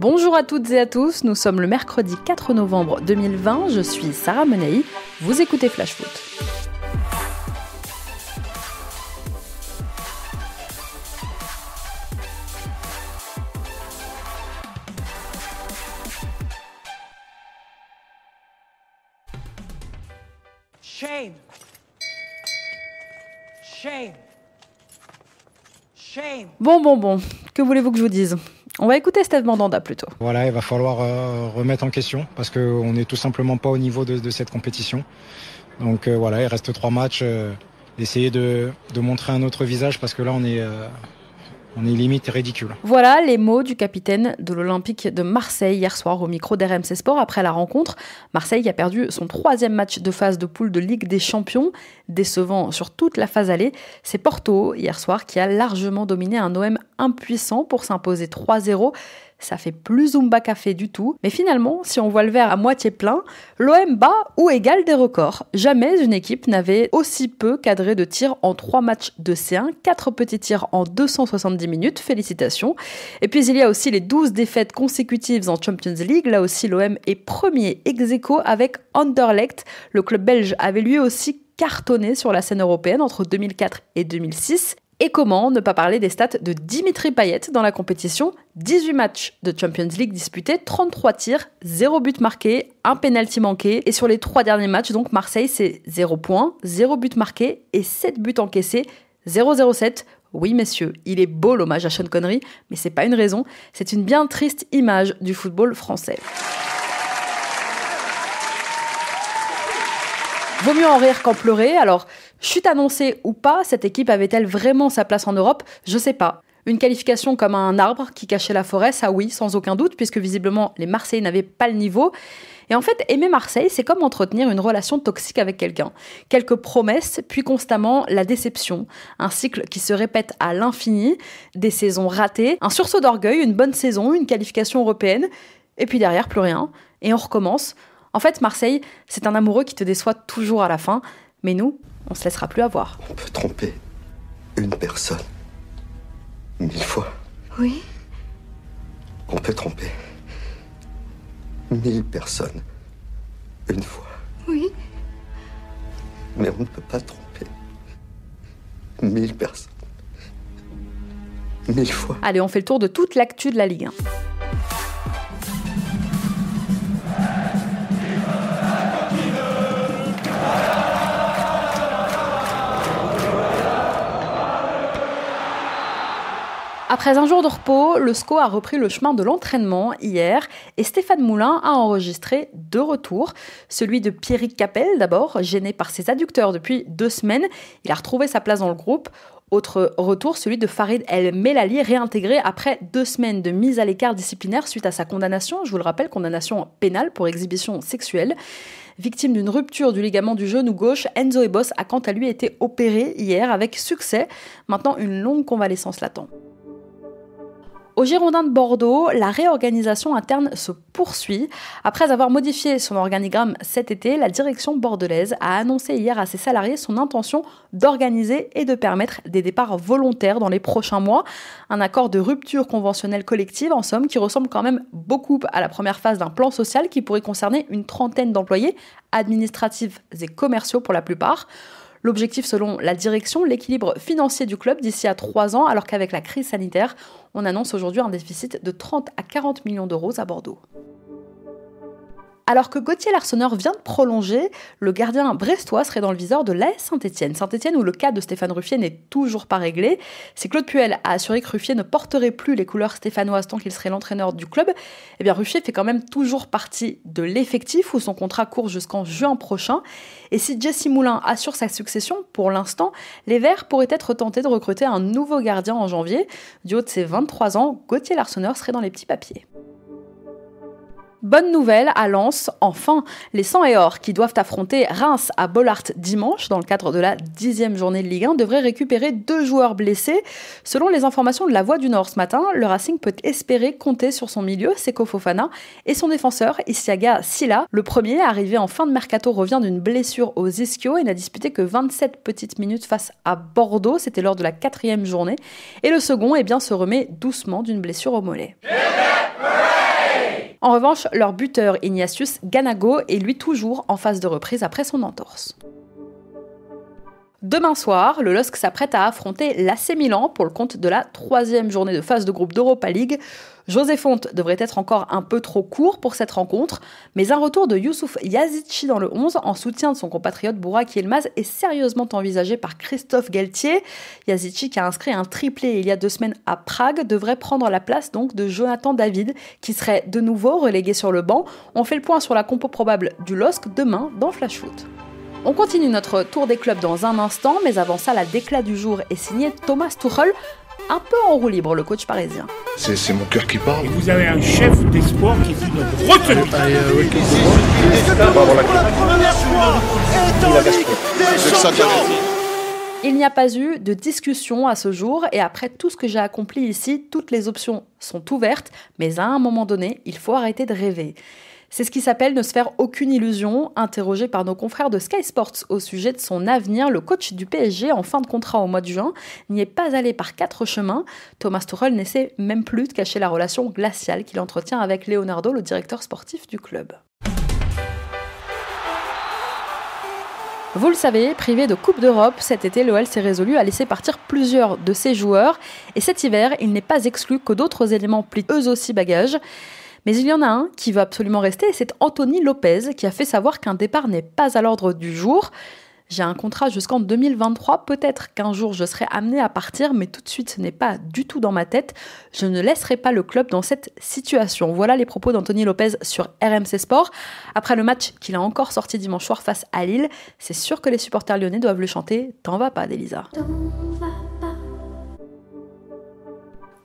Bonjour à toutes et à tous, nous sommes le mercredi 4 novembre 2020, je suis Sarah Menei, vous écoutez Flash Foot. Shame. Shame. Shame. Bon, bon, bon, que voulez-vous que je vous dise on va écouter Steve Mandanda plutôt. Voilà, il va falloir euh, remettre en question parce qu'on n'est tout simplement pas au niveau de, cette compétition. Donc euh, voilà, il reste trois matchs. Euh, essayer de, montrer un autre visage parce que là, on est on est limite ridicule. Voilà les mots du capitaine de l'Olympique de Marseille hier soir au micro d'RMC Sport après la rencontre. Marseille a perdu son troisième match de phase de poule de Ligue des Champions, décevant sur toute la phase allée. C'est Porto hier soir qui a largement dominé un OM impuissant pour s'imposer 3-0 ça fait plus Zumba Café du tout. Mais finalement, si on voit le verre à moitié plein, l'OM bat ou égale des records. Jamais une équipe n'avait aussi peu cadré de tirs en 3 matchs de C1, 4 petits tirs en 270 minutes, félicitations. Et puis il y a aussi les 12 défaites consécutives en Champions League, là aussi l'OM est premier ex aequo avec Anderlecht. Le club belge avait lui aussi cartonné sur la scène européenne entre 2004 et 2006 et comment ne pas parler des stats de Dimitri Payet dans la compétition 18 matchs de Champions League disputés, 33 tirs, 0 but marqué, 1 penalty manqué. Et sur les 3 derniers matchs, donc Marseille, c'est 0 points, 0 but marqué et 7 buts encaissés, 0-0-7. Oui, messieurs, il est beau l'hommage à Sean Connery, mais c'est pas une raison, c'est une bien triste image du football français. Vaut mieux en rire qu'en pleurer, alors Chute annoncée ou pas, cette équipe avait-elle vraiment sa place en Europe Je sais pas. Une qualification comme un arbre qui cachait la forêt, ça oui, sans aucun doute, puisque visiblement les Marseillais n'avaient pas le niveau. Et en fait, aimer Marseille, c'est comme entretenir une relation toxique avec quelqu'un. Quelques promesses, puis constamment la déception. Un cycle qui se répète à l'infini, des saisons ratées, un sursaut d'orgueil, une bonne saison, une qualification européenne, et puis derrière, plus rien. Et on recommence. En fait, Marseille, c'est un amoureux qui te déçoit toujours à la fin, mais nous, on se laissera plus avoir. On peut tromper une personne mille fois. Oui. On peut tromper mille personnes une fois. Oui. Mais on ne peut pas tromper mille personnes mille fois. Allez, on fait le tour de toute l'actu de la Ligue 1. Après un jour de repos, le SCO a repris le chemin de l'entraînement hier et Stéphane Moulin a enregistré deux retours. Celui de Pierrick Capel d'abord, gêné par ses adducteurs depuis deux semaines. Il a retrouvé sa place dans le groupe. Autre retour, celui de Farid El Melali, réintégré après deux semaines de mise à l'écart disciplinaire suite à sa condamnation, je vous le rappelle, condamnation pénale pour exhibition sexuelle. Victime d'une rupture du ligament du genou gauche, Enzo Ebos a quant à lui été opéré hier avec succès. Maintenant, une longue convalescence l'attend. Au Girondin de Bordeaux, la réorganisation interne se poursuit. Après avoir modifié son organigramme cet été, la direction bordelaise a annoncé hier à ses salariés son intention d'organiser et de permettre des départs volontaires dans les prochains mois. Un accord de rupture conventionnelle collective, en somme, qui ressemble quand même beaucoup à la première phase d'un plan social qui pourrait concerner une trentaine d'employés administratifs et commerciaux pour la plupart. L'objectif, selon la direction, l'équilibre financier du club d'ici à trois ans, alors qu'avec la crise sanitaire, on annonce aujourd'hui un déficit de 30 à 40 millions d'euros à Bordeaux. Alors que Gauthier Larsonneur vient de prolonger, le gardien brestois serait dans le viseur de l'AS Saint-Etienne. Saint-Etienne où le cas de Stéphane Ruffier n'est toujours pas réglé. Si Claude Puel a assuré que Ruffier ne porterait plus les couleurs stéphanoises tant qu'il serait l'entraîneur du club, eh bien Ruffier fait quand même toujours partie de l'effectif où son contrat court jusqu'en juin prochain. Et si Jesse Moulin assure sa succession, pour l'instant, les Verts pourraient être tentés de recruter un nouveau gardien en janvier. Du haut de ses 23 ans, Gauthier Larsonneur serait dans les petits papiers. Bonne nouvelle à Lens, enfin, les 100 et or qui doivent affronter Reims à Bollard dimanche dans le cadre de la dixième journée de Ligue 1 devraient récupérer deux joueurs blessés. Selon les informations de la Voix du Nord ce matin, le Racing peut espérer compter sur son milieu, Seko Fofana, et son défenseur, Isiaga Silla. Le premier, arrivé en fin de mercato, revient d'une blessure aux ischios et n'a disputé que 27 petites minutes face à Bordeaux, c'était lors de la quatrième journée. Et le second, eh bien, se remet doucement d'une blessure au mollet. En revanche, leur buteur Ignatius Ganago est lui toujours en phase de reprise après son entorse. Demain soir, le LOSC s'apprête à affronter l'AC Milan pour le compte de la troisième journée de phase de groupe d'Europa League. José Fonte devrait être encore un peu trop court pour cette rencontre, mais un retour de Youssouf Yazici dans le 11 en soutien de son compatriote Bourak Elmaz est sérieusement envisagé par Christophe Galtier. Yazici, qui a inscrit un triplé il y a deux semaines à Prague, devrait prendre la place donc de Jonathan David, qui serait de nouveau relégué sur le banc. On fait le point sur la compo probable du LOSC demain dans Flash Foot. On continue notre tour des clubs dans un instant, mais avant ça, la déclat du jour est signée Thomas Tuchel, un peu en roue libre, le coach parisien. C'est mon cœur qui parle. vous avez un chef d'espoir qui est une euh, il n'y a pas eu de discussion à ce jour et après tout ce que j'ai accompli ici, toutes les options sont ouvertes, mais à un moment donné, il faut arrêter de rêver. C'est ce qui s'appelle ne se faire aucune illusion. Interrogé par nos confrères de Sky Sports au sujet de son avenir, le coach du PSG en fin de contrat au mois de juin n'y est pas allé par quatre chemins. Thomas Tuchel n'essaie même plus de cacher la relation glaciale qu'il entretient avec Leonardo, le directeur sportif du club. Vous le savez, privé de Coupe d'Europe, cet été, l'OL s'est résolu à laisser partir plusieurs de ses joueurs. Et cet hiver, il n'est pas exclu que d'autres éléments plient eux aussi bagages. Mais il y en a un qui va absolument rester c'est Anthony Lopez qui a fait savoir qu'un départ n'est pas à l'ordre du jour. J'ai un contrat jusqu'en 2023, peut-être qu'un jour je serai amené à partir, mais tout de suite ce n'est pas du tout dans ma tête. Je ne laisserai pas le club dans cette situation. Voilà les propos d'Anthony Lopez sur RMC Sport. Après le match qu'il a encore sorti dimanche soir face à Lille, c'est sûr que les supporters lyonnais doivent le chanter T'en vas pas, Delisa.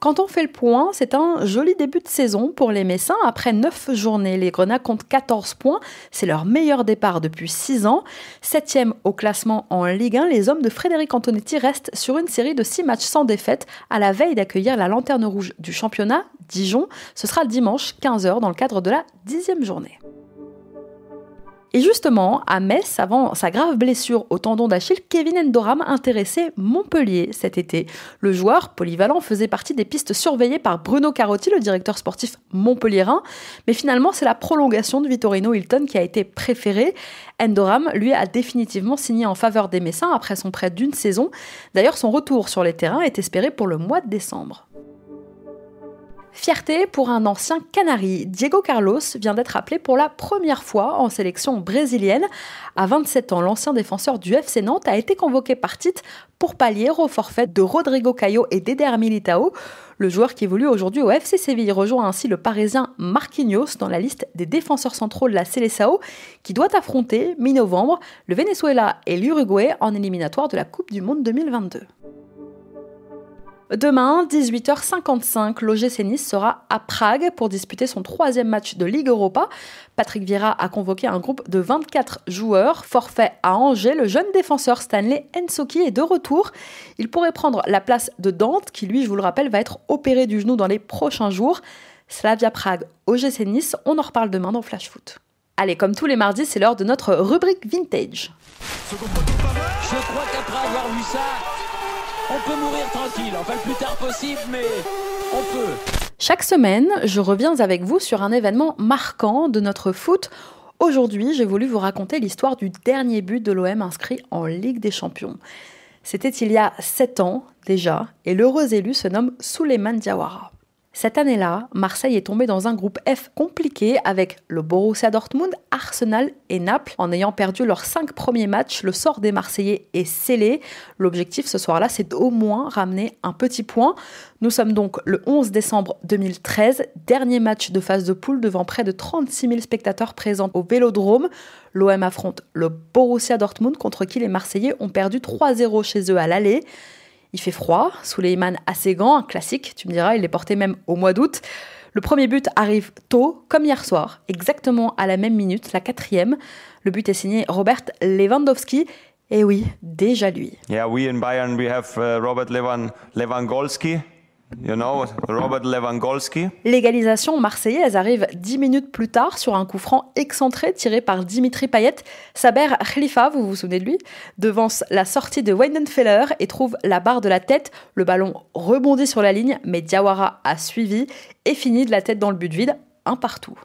Quand on fait le point, c'est un joli début de saison pour les Messins. Après 9 journées, les Grenats comptent 14 points. C'est leur meilleur départ depuis 6 ans. Septième au classement en Ligue 1, les hommes de Frédéric Antonetti restent sur une série de 6 matchs sans défaite à la veille d'accueillir la lanterne rouge du championnat, Dijon. Ce sera dimanche 15h dans le cadre de la dixième journée. Et justement, à Metz, avant sa grave blessure au tendon d'Achille, Kevin Endoram intéressait Montpellier cet été. Le joueur polyvalent faisait partie des pistes surveillées par Bruno Carotti, le directeur sportif montpelliérain, mais finalement c'est la prolongation de Vitorino Hilton qui a été préférée. Endoram, lui, a définitivement signé en faveur des Messins après son prêt d'une saison. D'ailleurs, son retour sur les terrains est espéré pour le mois de décembre. Fierté pour un ancien Canari, Diego Carlos vient d'être appelé pour la première fois en sélection brésilienne. À 27 ans, l'ancien défenseur du FC Nantes a été convoqué par titre pour pallier au forfait de Rodrigo Caio et d'Eder Militao. Le joueur qui évolue aujourd'hui au FC Séville rejoint ainsi le Parisien Marquinhos dans la liste des défenseurs centraux de la Seleção qui doit affronter mi-novembre le Venezuela et l'Uruguay en éliminatoire de la Coupe du Monde 2022. Demain, 18h55, l'OGC Nice sera à Prague pour disputer son troisième match de Ligue Europa. Patrick Vieira a convoqué un groupe de 24 joueurs. Forfait à Angers, le jeune défenseur Stanley Ensoki est de retour. Il pourrait prendre la place de Dante, qui lui, je vous le rappelle, va être opéré du genou dans les prochains jours. Slavia Prague, OGC Nice, on en reparle demain dans Flash Foot. Allez, comme tous les mardis, c'est l'heure de notre rubrique vintage. Je crois vu ça, on peut mourir tranquille, enfin le plus tard possible, mais on peut. Chaque semaine, je reviens avec vous sur un événement marquant de notre foot. Aujourd'hui, j'ai voulu vous raconter l'histoire du dernier but de l'OM inscrit en Ligue des Champions. C'était il y a 7 ans déjà, et l'heureux élu se nomme Souleymane Diawara. Cette année-là, Marseille est tombé dans un groupe F compliqué avec le Borussia Dortmund, Arsenal et Naples. En ayant perdu leurs cinq premiers matchs, le sort des Marseillais est scellé. L'objectif ce soir-là, c'est d'au moins ramener un petit point. Nous sommes donc le 11 décembre 2013, dernier match de phase de poule devant près de 36 000 spectateurs présents au Vélodrome. L'OM affronte le Borussia Dortmund contre qui les Marseillais ont perdu 3-0 chez eux à l'aller. Il fait froid, Suleiman a ses gants, un classique, tu me diras, il les portait même au mois d'août. Le premier but arrive tôt, comme hier soir, exactement à la même minute, la quatrième. Le but est signé Robert Lewandowski. Et oui, déjà lui. Yeah, we in Bayern, we have uh, Robert Lewandowski. You know, Robert Lewandowski. L'égalisation marseillaise arrive dix minutes plus tard sur un coup franc excentré tiré par Dimitri Payet. Saber Khalifa, vous vous souvenez de lui, devance la sortie de Weidenfeller et trouve la barre de la tête. Le ballon rebondit sur la ligne, mais Diawara a suivi et finit de la tête dans le but vide, un partout.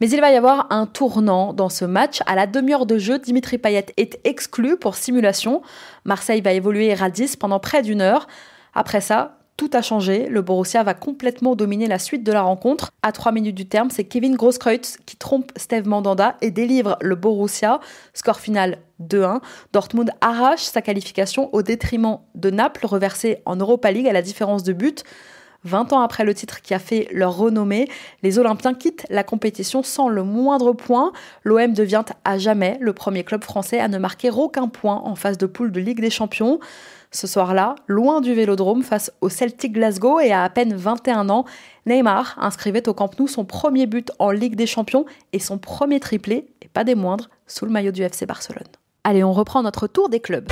Mais il va y avoir un tournant dans ce match. À la demi-heure de jeu, Dimitri Payet est exclu pour simulation. Marseille va évoluer à 10 pendant près d'une heure. Après ça, tout a changé. Le Borussia va complètement dominer la suite de la rencontre. À 3 minutes du terme, c'est Kevin Grosskreutz qui trompe Steve Mandanda et délivre le Borussia. Score final 2-1. Dortmund arrache sa qualification au détriment de Naples, reversé en Europa League à la différence de but. 20 ans après le titre qui a fait leur renommée, les Olympiens quittent la compétition sans le moindre point. L'OM devient à jamais le premier club français à ne marquer aucun point en phase de poule de Ligue des Champions. Ce soir-là, loin du vélodrome, face au Celtic Glasgow et à à peine 21 ans, Neymar inscrivait au Camp Nou son premier but en Ligue des Champions et son premier triplé, et pas des moindres, sous le maillot du FC Barcelone. Allez, on reprend notre tour des clubs.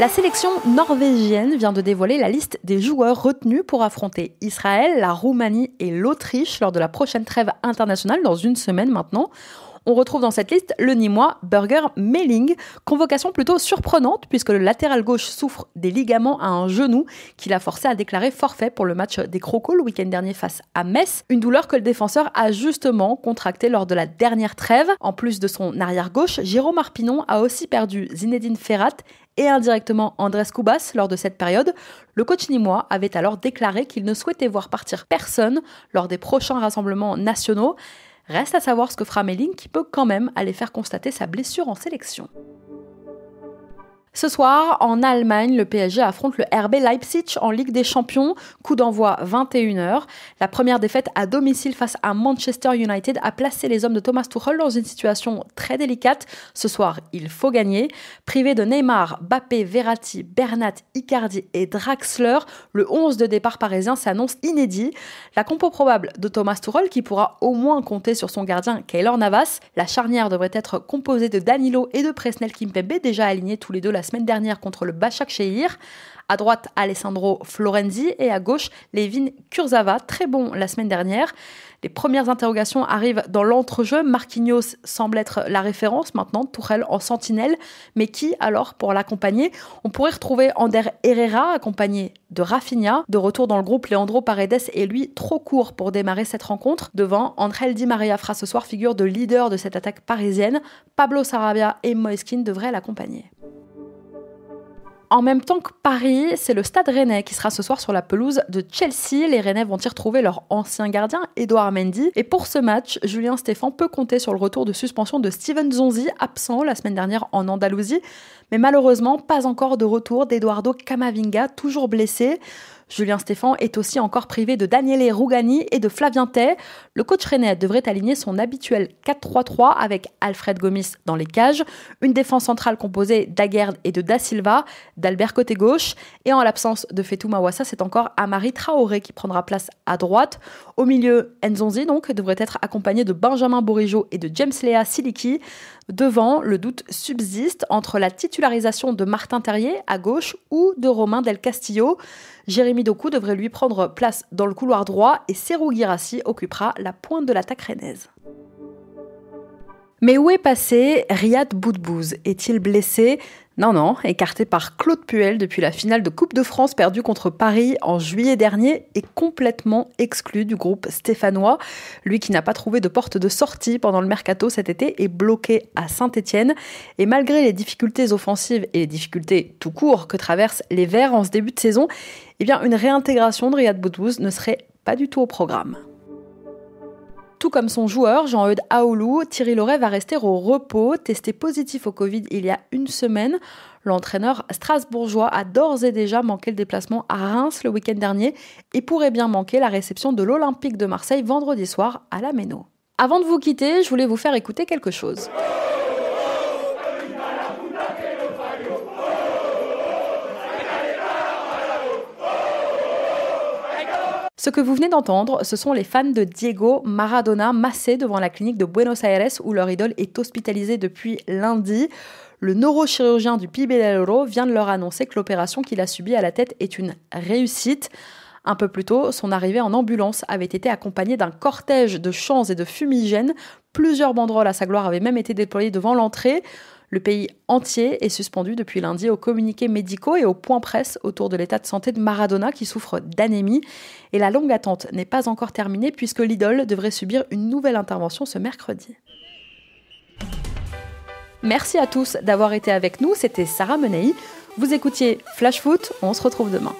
La sélection norvégienne vient de dévoiler la liste des joueurs retenus pour affronter Israël, la Roumanie et l'Autriche lors de la prochaine trêve internationale dans une semaine maintenant. On retrouve dans cette liste le Nîmois Burger Melling, convocation plutôt surprenante puisque le latéral gauche souffre des ligaments à un genou qui l'a forcé à déclarer forfait pour le match des Crocos le week-end dernier face à Metz, une douleur que le défenseur a justement contractée lors de la dernière trêve. En plus de son arrière gauche, Jérôme Arpinon a aussi perdu Zinedine Ferrat et indirectement Andres Kubas lors de cette période, le coach nîmois avait alors déclaré qu'il ne souhaitait voir partir personne lors des prochains rassemblements nationaux. Reste à savoir ce que fera Méline qui peut quand même aller faire constater sa blessure en sélection. Ce soir, en Allemagne, le PSG affronte le RB Leipzig en Ligue des Champions. Coup d'envoi 21h. La première défaite à domicile face à Manchester United a placé les hommes de Thomas Tuchel dans une situation très délicate. Ce soir, il faut gagner. Privé de Neymar, Bappé, Verratti, Bernat, Icardi et Draxler, le 11 de départ parisien s'annonce inédit. La compo probable de Thomas Tuchel, qui pourra au moins compter sur son gardien Kaylor Navas. La charnière devrait être composée de Danilo et de Presnel Kimpembe, déjà alignés tous les deux la la semaine dernière contre le Bachak Shehir. À droite, Alessandro Florenzi et à gauche, Levin Kurzava, très bon la semaine dernière. Les premières interrogations arrivent dans l'entrejeu. Marquinhos semble être la référence maintenant, Tourelle en sentinelle. Mais qui alors pour l'accompagner On pourrait retrouver Ander Herrera, accompagné de Rafinha. De retour dans le groupe, Leandro Paredes est lui trop court pour démarrer cette rencontre. Devant, Angel Di Maria fera ce soir figure de leader de cette attaque parisienne. Pablo Sarabia et Moeskin devraient l'accompagner en même temps que Paris, c'est le Stade Rennais qui sera ce soir sur la pelouse de Chelsea. Les Rennais vont y retrouver leur ancien gardien, Edouard Mendy. Et pour ce match, Julien Stéphan peut compter sur le retour de suspension de Steven Zonzi, absent la semaine dernière en Andalousie. Mais malheureusement, pas encore de retour d'Eduardo Camavinga, toujours blessé. Julien Stéphan est aussi encore privé de Daniele Rougani et de Flavien Tay. Le coach rennais devrait aligner son habituel 4-3-3 avec Alfred Gomis dans les cages, une défense centrale composée d'Aguerd et de Da Silva, d'Albert côté gauche, et en l'absence de Fetou Mawassa, c'est encore Amari Traoré qui prendra place à droite. Au milieu, Nzonzi donc devrait être accompagné de Benjamin Borigeau et de James Lea Siliki. Devant, le doute subsiste entre la titularisation de Martin Terrier à gauche ou de Romain Del Castillo. Jérémy Doku devrait lui prendre place dans le couloir droit et Serou Girassi occupera la pointe de l'attaque rennaise. Mais où est passé Riyad Boudbouz Est-il blessé non, non, écarté par Claude Puel depuis la finale de Coupe de France perdue contre Paris en juillet dernier et complètement exclu du groupe stéphanois. Lui qui n'a pas trouvé de porte de sortie pendant le mercato cet été est bloqué à saint étienne Et malgré les difficultés offensives et les difficultés tout court que traversent les Verts en ce début de saison, eh bien une réintégration de Riyad Boudbouz ne serait pas du tout au programme. Tout comme son joueur, Jean-Eudes Aoulou, Thierry Loret va rester au repos. Testé positif au Covid il y a une semaine, l'entraîneur strasbourgeois a d'ores et déjà manqué le déplacement à Reims le week-end dernier et pourrait bien manquer la réception de l'Olympique de Marseille vendredi soir à la Méno. Avant de vous quitter, je voulais vous faire écouter quelque chose. Ce que vous venez d'entendre, ce sont les fans de Diego Maradona massés devant la clinique de Buenos Aires où leur idole est hospitalisée depuis lundi. Le neurochirurgien du Pibelero vient de leur annoncer que l'opération qu'il a subie à la tête est une réussite. Un peu plus tôt, son arrivée en ambulance avait été accompagnée d'un cortège de chants et de fumigènes. Plusieurs banderoles à sa gloire avaient même été déployées devant l'entrée. Le pays entier est suspendu depuis lundi aux communiqués médicaux et aux points presse autour de l'état de santé de Maradona qui souffre d'anémie. Et la longue attente n'est pas encore terminée puisque l'idole devrait subir une nouvelle intervention ce mercredi. Merci à tous d'avoir été avec nous. C'était Sarah Menei. Vous écoutiez Flash Foot. On se retrouve demain.